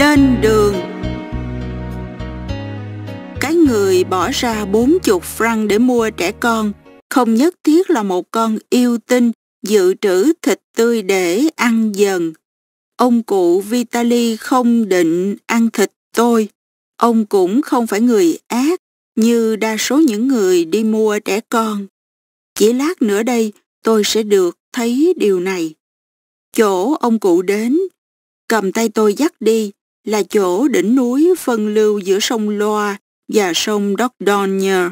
lên đường cái người bỏ ra bốn chục franc để mua trẻ con không nhất thiết là một con yêu tinh dự trữ thịt tươi để ăn dần ông cụ vitali không định ăn thịt tôi ông cũng không phải người ác như đa số những người đi mua trẻ con chỉ lát nữa đây tôi sẽ được thấy điều này chỗ ông cụ đến cầm tay tôi dắt đi là chỗ đỉnh núi phân lưu giữa sông Loa và sông Dordogne.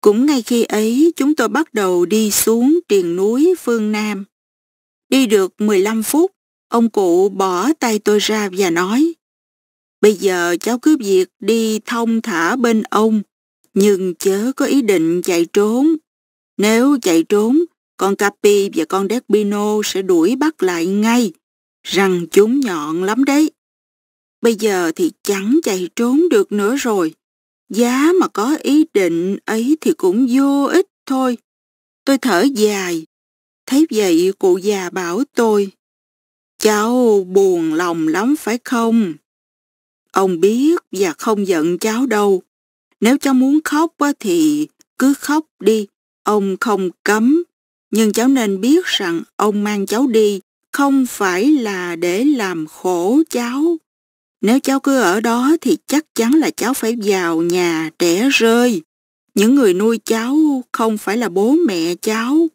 Cũng ngay khi ấy, chúng tôi bắt đầu đi xuống triền núi phương Nam. Đi được 15 phút, ông cụ bỏ tay tôi ra và nói, Bây giờ cháu cứ việc đi thông thả bên ông, nhưng chớ có ý định chạy trốn. Nếu chạy trốn, con Capi và con Despino sẽ đuổi bắt lại ngay. rằng chúng nhọn lắm đấy. Bây giờ thì chẳng chạy trốn được nữa rồi. Giá mà có ý định ấy thì cũng vô ích thôi. Tôi thở dài. Thấy vậy cụ già bảo tôi. Cháu buồn lòng lắm phải không? Ông biết và không giận cháu đâu. Nếu cháu muốn khóc thì cứ khóc đi. Ông không cấm. Nhưng cháu nên biết rằng ông mang cháu đi không phải là để làm khổ cháu nếu cháu cứ ở đó thì chắc chắn là cháu phải vào nhà trẻ rơi. Những người nuôi cháu không phải là bố mẹ cháu.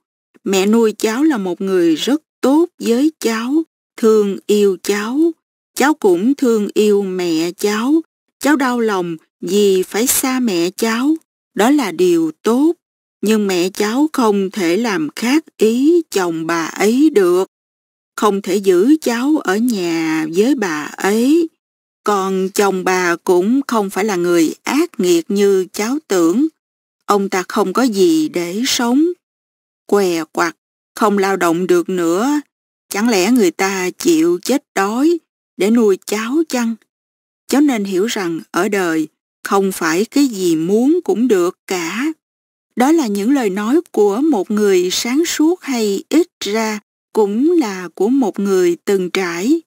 Mẹ nuôi cháu là một người rất tốt với cháu, thương yêu cháu. Cháu cũng thương yêu mẹ cháu. Cháu đau lòng vì phải xa mẹ cháu. Đó là điều tốt. Nhưng mẹ cháu không thể làm khác ý chồng bà ấy được. Không thể giữ cháu ở nhà với bà ấy còn chồng bà cũng không phải là người ác nghiệt như cháu tưởng. Ông ta không có gì để sống. Què quặt, không lao động được nữa. Chẳng lẽ người ta chịu chết đói để nuôi cháu chăng? Cháu nên hiểu rằng ở đời không phải cái gì muốn cũng được cả. Đó là những lời nói của một người sáng suốt hay ít ra cũng là của một người từng trải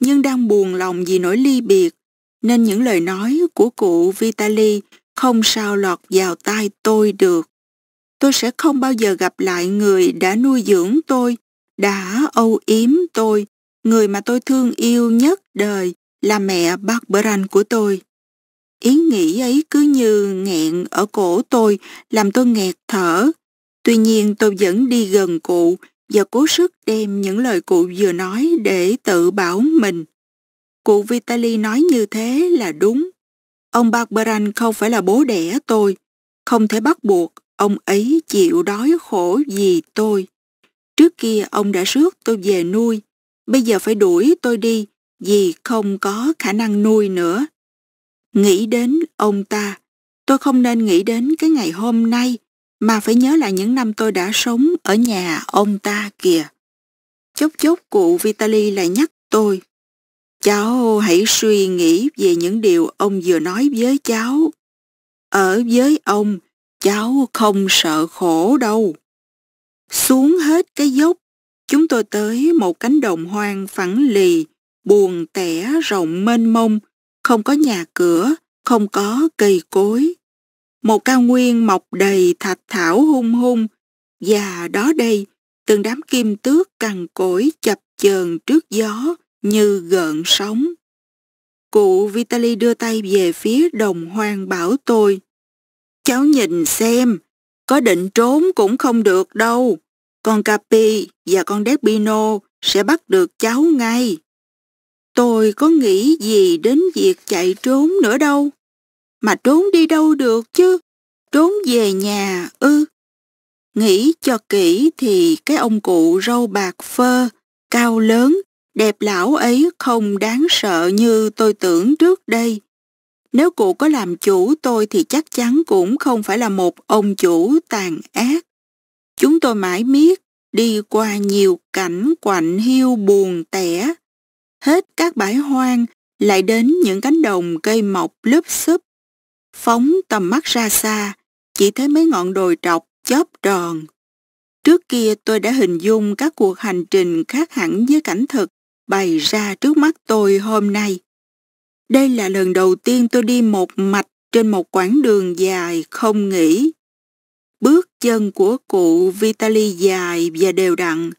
nhưng đang buồn lòng vì nỗi ly biệt, nên những lời nói của cụ Vitali không sao lọt vào tai tôi được. Tôi sẽ không bao giờ gặp lại người đã nuôi dưỡng tôi, đã âu yếm tôi, người mà tôi thương yêu nhất đời là mẹ bác Beran của tôi. Ý nghĩ ấy cứ như nghẹn ở cổ tôi, làm tôi nghẹt thở. Tuy nhiên tôi vẫn đi gần cụ, và cố sức đem những lời cụ vừa nói để tự bảo mình. Cụ Vitali nói như thế là đúng. Ông Barbaran không phải là bố đẻ tôi. Không thể bắt buộc ông ấy chịu đói khổ vì tôi. Trước kia ông đã rước tôi về nuôi. Bây giờ phải đuổi tôi đi vì không có khả năng nuôi nữa. Nghĩ đến ông ta, tôi không nên nghĩ đến cái ngày hôm nay mà phải nhớ lại những năm tôi đã sống ở nhà ông ta kìa. Chốc chốc cụ Vitali lại nhắc tôi. Cháu hãy suy nghĩ về những điều ông vừa nói với cháu. Ở với ông, cháu không sợ khổ đâu. Xuống hết cái dốc, chúng tôi tới một cánh đồng hoang phẳng lì, buồn tẻ rộng mênh mông, không có nhà cửa, không có cây cối. Một cao nguyên mọc đầy thạch thảo hung hung, và đó đây, từng đám kim tước cằn cỗi chập chờn trước gió như gợn sóng. Cụ Vitali đưa tay về phía đồng hoang bảo tôi. Cháu nhìn xem, có định trốn cũng không được đâu. Con Capi và con Despino sẽ bắt được cháu ngay. Tôi có nghĩ gì đến việc chạy trốn nữa đâu mà trốn đi đâu được chứ, trốn về nhà ư. Ừ. Nghĩ cho kỹ thì cái ông cụ râu bạc phơ, cao lớn, đẹp lão ấy không đáng sợ như tôi tưởng trước đây. Nếu cụ có làm chủ tôi thì chắc chắn cũng không phải là một ông chủ tàn ác. Chúng tôi mãi miết, đi qua nhiều cảnh quạnh hiu buồn tẻ. Hết các bãi hoang, lại đến những cánh đồng cây mọc lúp xúp Phóng tầm mắt ra xa, chỉ thấy mấy ngọn đồi trọc chóp tròn. Trước kia tôi đã hình dung các cuộc hành trình khác hẳn với cảnh thực bày ra trước mắt tôi hôm nay. Đây là lần đầu tiên tôi đi một mạch trên một quãng đường dài không nghỉ. Bước chân của cụ Vitali dài và đều đặn.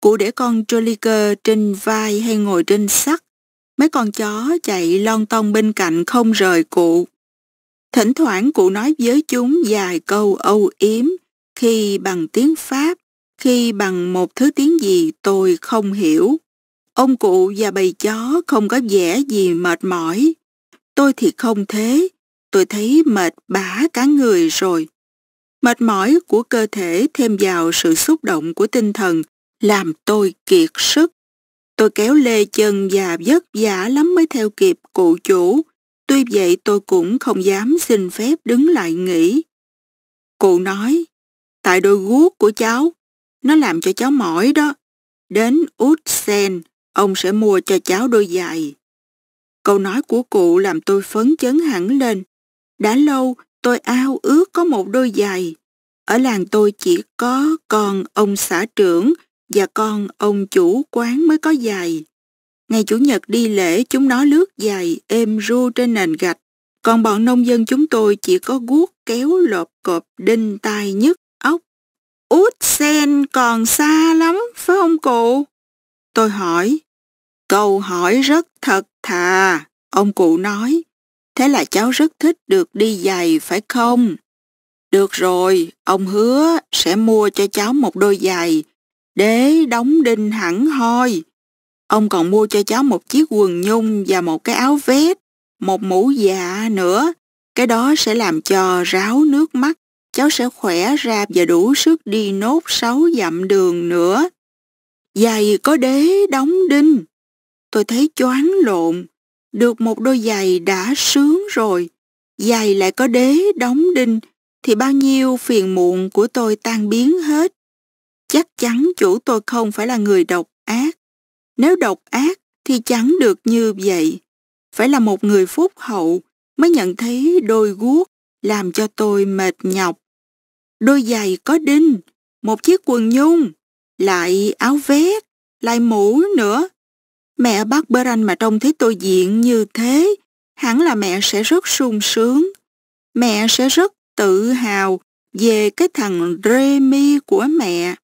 Cụ để con Joliker trên vai hay ngồi trên sắt. Mấy con chó chạy lon ton bên cạnh không rời cụ. Thỉnh thoảng cụ nói với chúng vài câu âu yếm, khi bằng tiếng Pháp, khi bằng một thứ tiếng gì tôi không hiểu. Ông cụ và bầy chó không có vẻ gì mệt mỏi. Tôi thì không thế, tôi thấy mệt bã cả người rồi. Mệt mỏi của cơ thể thêm vào sự xúc động của tinh thần làm tôi kiệt sức. Tôi kéo lê chân và vất vả lắm mới theo kịp cụ chủ Tuy vậy tôi cũng không dám xin phép đứng lại nghỉ. Cụ nói, tại đôi guốc của cháu, nó làm cho cháu mỏi đó. Đến út sen, ông sẽ mua cho cháu đôi giày. Câu nói của cụ làm tôi phấn chấn hẳn lên. Đã lâu tôi ao ước có một đôi giày. Ở làng tôi chỉ có con ông xã trưởng và con ông chủ quán mới có giày. Ngày Chủ nhật đi lễ chúng nó lướt dài êm ru trên nền gạch, còn bọn nông dân chúng tôi chỉ có guốc kéo lộp cộp đinh tai nhức ốc. Út sen còn xa lắm, phải không cụ? Tôi hỏi. Câu hỏi rất thật thà, ông cụ nói. Thế là cháu rất thích được đi giày phải không? Được rồi, ông hứa sẽ mua cho cháu một đôi giày, để đóng đinh hẳn hoi Ông còn mua cho cháu một chiếc quần nhung và một cái áo vest, một mũ dạ nữa. Cái đó sẽ làm cho ráo nước mắt. Cháu sẽ khỏe ra và đủ sức đi nốt sáu dặm đường nữa. Giày có đế đóng đinh. Tôi thấy choáng lộn. Được một đôi giày đã sướng rồi. Giày lại có đế đóng đinh thì bao nhiêu phiền muộn của tôi tan biến hết. Chắc chắn chủ tôi không phải là người độc ác nếu độc ác thì chẳng được như vậy. Phải là một người phúc hậu mới nhận thấy đôi guốc làm cho tôi mệt nhọc. Đôi giày có đinh, một chiếc quần nhung, lại áo vét, lại mũ nữa. Mẹ bác bơ anh mà trông thấy tôi diện như thế, hẳn là mẹ sẽ rất sung sướng. Mẹ sẽ rất tự hào về cái thằng Remy của mẹ.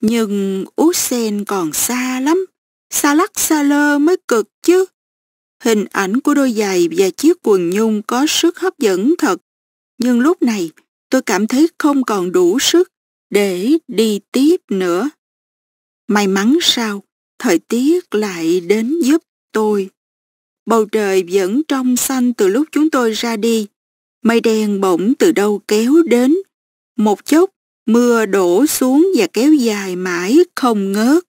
Nhưng Usen còn xa lắm xa lắc xa lơ mới cực chứ. Hình ảnh của đôi giày và chiếc quần nhung có sức hấp dẫn thật, nhưng lúc này tôi cảm thấy không còn đủ sức để đi tiếp nữa. May mắn sao, thời tiết lại đến giúp tôi. Bầu trời vẫn trong xanh từ lúc chúng tôi ra đi. Mây đen bỗng từ đâu kéo đến. Một chốc, mưa đổ xuống và kéo dài mãi không ngớt.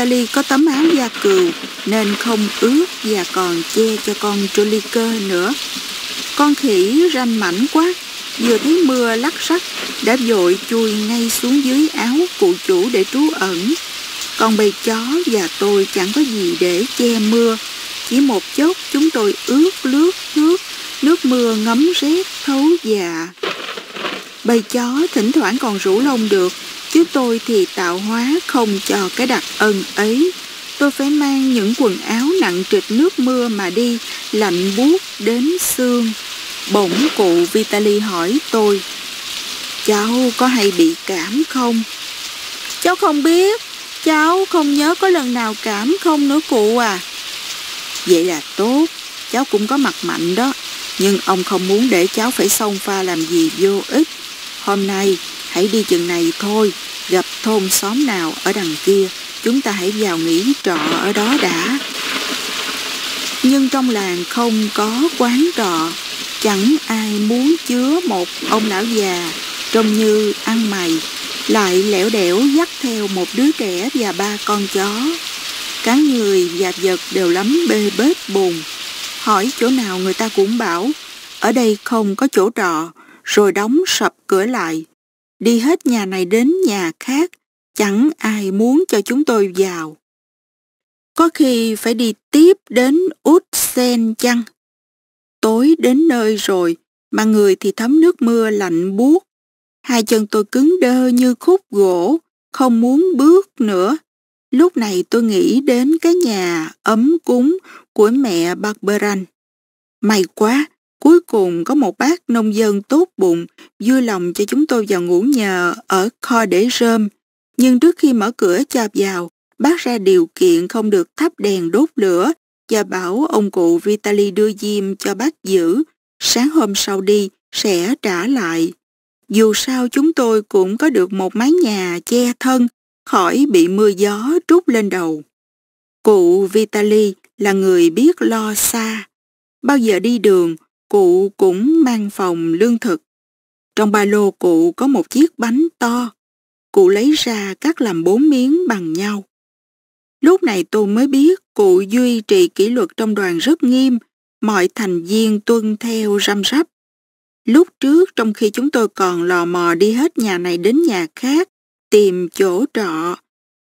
Sally có tấm áo da cừu nên không ướt và còn che cho con cơ nữa. Con khỉ ranh mảnh quá, vừa thấy mưa lắc sắc đã vội chui ngay xuống dưới áo của chủ để trú ẩn. Còn bầy chó và tôi chẳng có gì để che mưa, chỉ một chốc chúng tôi ướt lướt nước, nước mưa ngấm rét thấu dạ. Bầy chó thỉnh thoảng còn rủ lông được, Chứ tôi thì tạo hóa không cho cái đặc ân ấy. Tôi phải mang những quần áo nặng trịch nước mưa mà đi, lạnh buốt đến xương. Bỗng cụ Vitali hỏi tôi, cháu có hay bị cảm không? Cháu không biết, cháu không nhớ có lần nào cảm không nữa cụ à. Vậy là tốt, cháu cũng có mặt mạnh đó, nhưng ông không muốn để cháu phải xông pha làm gì vô ích. Hôm nay, hãy đi chừng này thôi, gặp thôn xóm nào ở đằng kia, chúng ta hãy vào nghỉ trọ ở đó đã. Nhưng trong làng không có quán trọ, chẳng ai muốn chứa một ông lão già trông như ăn mày, lại lẻo đẻo dắt theo một đứa trẻ và ba con chó. Cá người và vật đều lắm bê bết buồn. Hỏi chỗ nào người ta cũng bảo, ở đây không có chỗ trọ, rồi đóng sập cửa lại đi hết nhà này đến nhà khác, chẳng ai muốn cho chúng tôi vào. Có khi phải đi tiếp đến Út Sen chăng? Tối đến nơi rồi, mà người thì thấm nước mưa lạnh buốt. Hai chân tôi cứng đơ như khúc gỗ, không muốn bước nữa. Lúc này tôi nghĩ đến cái nhà ấm cúng của mẹ Barberan. May quá, Cuối cùng có một bác nông dân tốt bụng, vui lòng cho chúng tôi vào ngủ nhờ ở kho để rơm. Nhưng trước khi mở cửa cho vào, bác ra điều kiện không được thắp đèn đốt lửa và bảo ông cụ Vitali đưa diêm cho bác giữ. Sáng hôm sau đi, sẽ trả lại. Dù sao chúng tôi cũng có được một mái nhà che thân, khỏi bị mưa gió trút lên đầu. Cụ Vitali là người biết lo xa. Bao giờ đi đường, Cụ cũng mang phòng lương thực. Trong ba lô cụ có một chiếc bánh to. Cụ lấy ra cắt làm bốn miếng bằng nhau. Lúc này tôi mới biết cụ duy trì kỷ luật trong đoàn rất nghiêm, mọi thành viên tuân theo răm rắp. Lúc trước trong khi chúng tôi còn lò mò đi hết nhà này đến nhà khác, tìm chỗ trọ,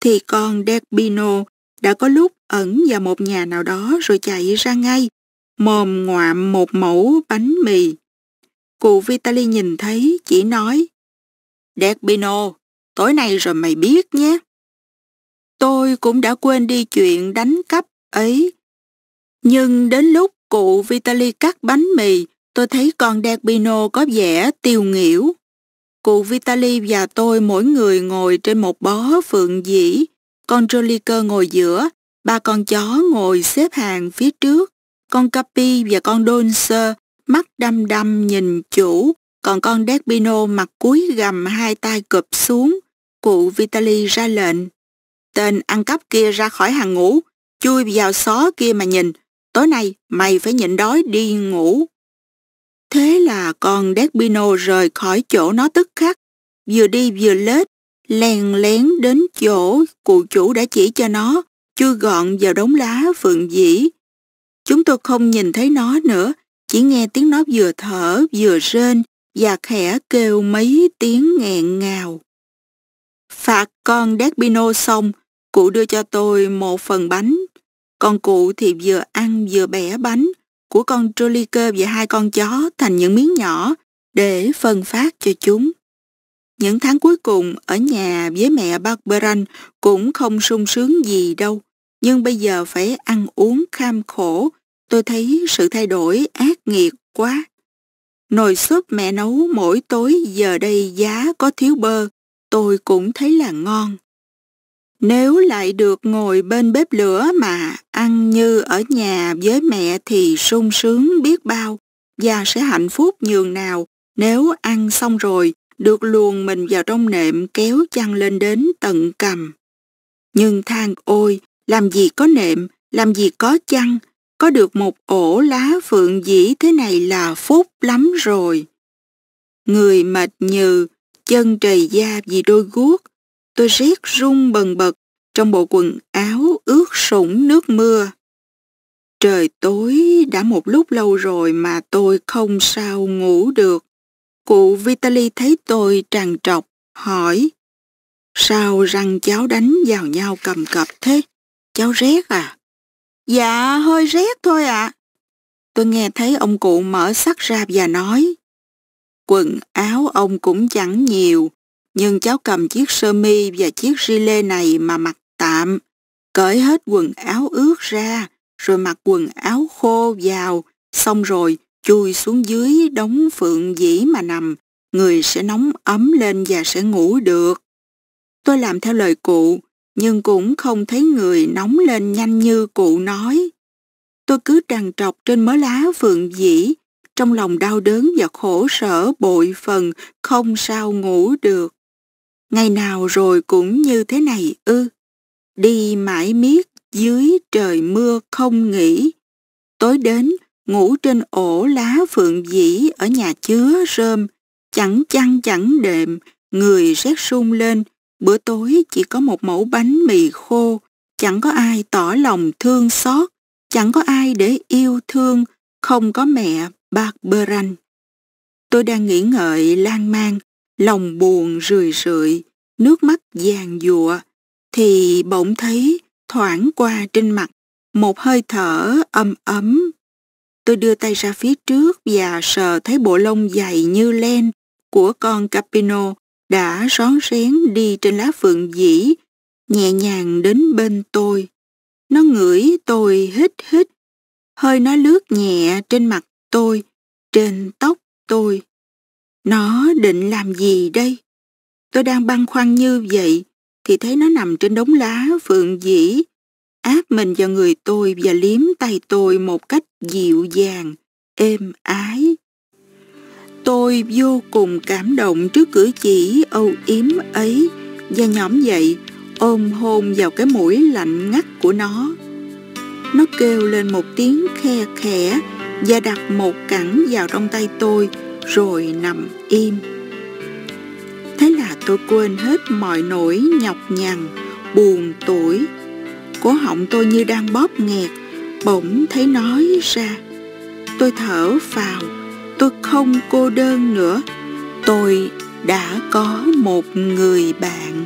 thì con Despino đã có lúc ẩn vào một nhà nào đó rồi chạy ra ngay mồm ngoạm một mẫu bánh mì. Cụ Vitali nhìn thấy, chỉ nói, Derbino, tối nay rồi mày biết nhé. Tôi cũng đã quên đi chuyện đánh cắp ấy. Nhưng đến lúc cụ Vitali cắt bánh mì, tôi thấy con Derbino có vẻ tiêu nghỉu. Cụ Vitali và tôi mỗi người ngồi trên một bó phượng dĩ, con Joliker ngồi giữa, ba con chó ngồi xếp hàng phía trước. Con Capi và con Donser mắt đăm đăm nhìn chủ, còn con Despino mặt cúi gầm hai tay cụp xuống. Cụ Vitali ra lệnh. Tên ăn cắp kia ra khỏi hàng ngủ chui vào xó kia mà nhìn. Tối nay mày phải nhịn đói đi ngủ. Thế là con Despino rời khỏi chỗ nó tức khắc, vừa đi vừa lết, lèn lén đến chỗ cụ chủ đã chỉ cho nó, chui gọn vào đống lá phượng dĩ, Chúng tôi không nhìn thấy nó nữa, chỉ nghe tiếng nó vừa thở vừa rên và khẽ kêu mấy tiếng nghẹn ngào. Phạt con Despino xong, cụ đưa cho tôi một phần bánh. Con cụ thì vừa ăn vừa bẻ bánh của con Troliker và hai con chó thành những miếng nhỏ để phân phát cho chúng. Những tháng cuối cùng ở nhà với mẹ Barberan cũng không sung sướng gì đâu nhưng bây giờ phải ăn uống kham khổ, tôi thấy sự thay đổi ác nghiệt quá. Nồi súp mẹ nấu mỗi tối giờ đây giá có thiếu bơ, tôi cũng thấy là ngon. Nếu lại được ngồi bên bếp lửa mà ăn như ở nhà với mẹ thì sung sướng biết bao và sẽ hạnh phúc nhường nào nếu ăn xong rồi được luồn mình vào trong nệm kéo chăn lên đến tận cầm. Nhưng than ôi, làm gì có nệm, làm gì có chăn, có được một ổ lá phượng dĩ thế này là phúc lắm rồi. Người mệt nhừ, chân trời da vì đôi guốc, tôi rét run bần bật trong bộ quần áo ướt sũng nước mưa. Trời tối đã một lúc lâu rồi mà tôi không sao ngủ được. Cụ Vitali thấy tôi tràn trọc, hỏi Sao răng cháu đánh vào nhau cầm cập thế? Cháu rét à? Dạ, hơi rét thôi ạ. Tôi nghe thấy ông cụ mở sắt ra và nói. Quần áo ông cũng chẳng nhiều, nhưng cháu cầm chiếc sơ mi và chiếc ri lê này mà mặc tạm. Cởi hết quần áo ướt ra, rồi mặc quần áo khô vào, xong rồi chui xuống dưới đống phượng dĩ mà nằm, người sẽ nóng ấm lên và sẽ ngủ được. Tôi làm theo lời cụ, nhưng cũng không thấy người nóng lên nhanh như cụ nói. Tôi cứ trằn trọc trên mớ lá phượng dĩ, trong lòng đau đớn và khổ sở bội phần, không sao ngủ được. Ngày nào rồi cũng như thế này ư. Đi mãi miết dưới trời mưa không nghỉ. Tối đến, ngủ trên ổ lá phượng dĩ ở nhà chứa rơm, chẳng chăn chẳng đệm, người rét sung lên, Bữa tối chỉ có một mẫu bánh mì khô, chẳng có ai tỏ lòng thương xót, chẳng có ai để yêu thương, không có mẹ Barberan. Tôi đang nghĩ ngợi lan man, lòng buồn rười rượi, nước mắt vàng dụa, thì bỗng thấy thoảng qua trên mặt một hơi thở ấm ấm. Tôi đưa tay ra phía trước và sờ thấy bộ lông dày như len của con Capino đã rón rén đi trên lá phượng dĩ, nhẹ nhàng đến bên tôi. Nó ngửi tôi hít hít, hơi nó lướt nhẹ trên mặt tôi, trên tóc tôi. Nó định làm gì đây? Tôi đang băn khoăn như vậy, thì thấy nó nằm trên đống lá phượng dĩ, áp mình vào người tôi và liếm tay tôi một cách dịu dàng, êm ái. Tôi vô cùng cảm động trước cử chỉ âu yếm ấy và nhóm dậy ôm hôn vào cái mũi lạnh ngắt của nó. Nó kêu lên một tiếng khe khẽ và đặt một cẳng vào trong tay tôi rồi nằm im. Thế là tôi quên hết mọi nỗi nhọc nhằn, buồn tuổi. Cổ họng tôi như đang bóp nghẹt, bỗng thấy nói ra. Tôi thở phào, tôi không cô đơn nữa tôi đã có một người bạn